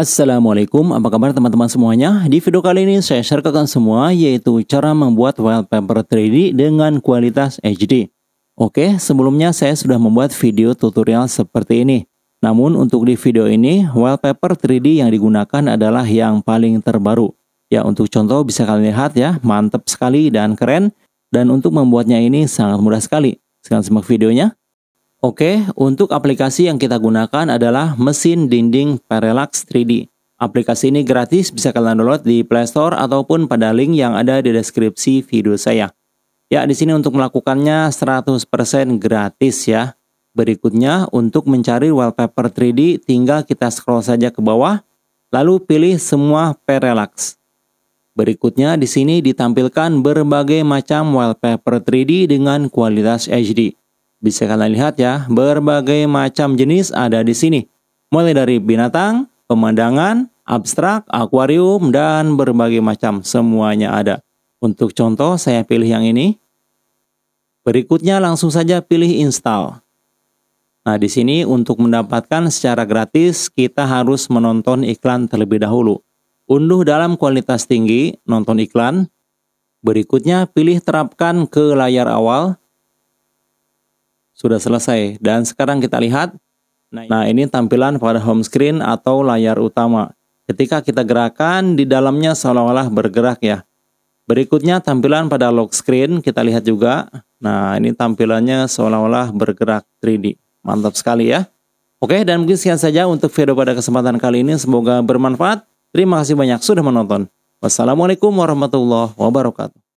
Assalamualaikum, apa kabar teman-teman semuanya? Di video kali ini saya share ke kalian semua yaitu cara membuat wallpaper 3D dengan kualitas HD. Oke, sebelumnya saya sudah membuat video tutorial seperti ini. Namun untuk di video ini, wallpaper 3D yang digunakan adalah yang paling terbaru. Ya, untuk contoh bisa kalian lihat ya, mantap sekali dan keren. Dan untuk membuatnya ini sangat mudah sekali. Sekarang simak videonya. Oke, untuk aplikasi yang kita gunakan adalah mesin dinding Parallax 3D. Aplikasi ini gratis, bisa kalian download di Play Store ataupun pada link yang ada di deskripsi video saya. Ya, di sini untuk melakukannya 100% gratis ya. Berikutnya, untuk mencari wallpaper 3D, tinggal kita scroll saja ke bawah, lalu pilih semua Parallax. Berikutnya, di sini ditampilkan berbagai macam wallpaper 3D dengan kualitas HD. Bisa kalian lihat ya, berbagai macam jenis ada di sini. Mulai dari binatang, pemandangan, abstrak, akuarium, dan berbagai macam semuanya ada. Untuk contoh, saya pilih yang ini. Berikutnya langsung saja pilih install. Nah, di sini untuk mendapatkan secara gratis, kita harus menonton iklan terlebih dahulu. Unduh dalam kualitas tinggi, nonton iklan. Berikutnya, pilih terapkan ke layar awal sudah selesai. Dan sekarang kita lihat, nah ini tampilan pada home screen atau layar utama. Ketika kita gerakan, di dalamnya seolah-olah bergerak ya. Berikutnya tampilan pada lock screen, kita lihat juga. Nah ini tampilannya seolah-olah bergerak 3D. Mantap sekali ya. Oke, dan mungkin sekian saja untuk video pada kesempatan kali ini. Semoga bermanfaat. Terima kasih banyak sudah menonton. Wassalamualaikum warahmatullahi wabarakatuh.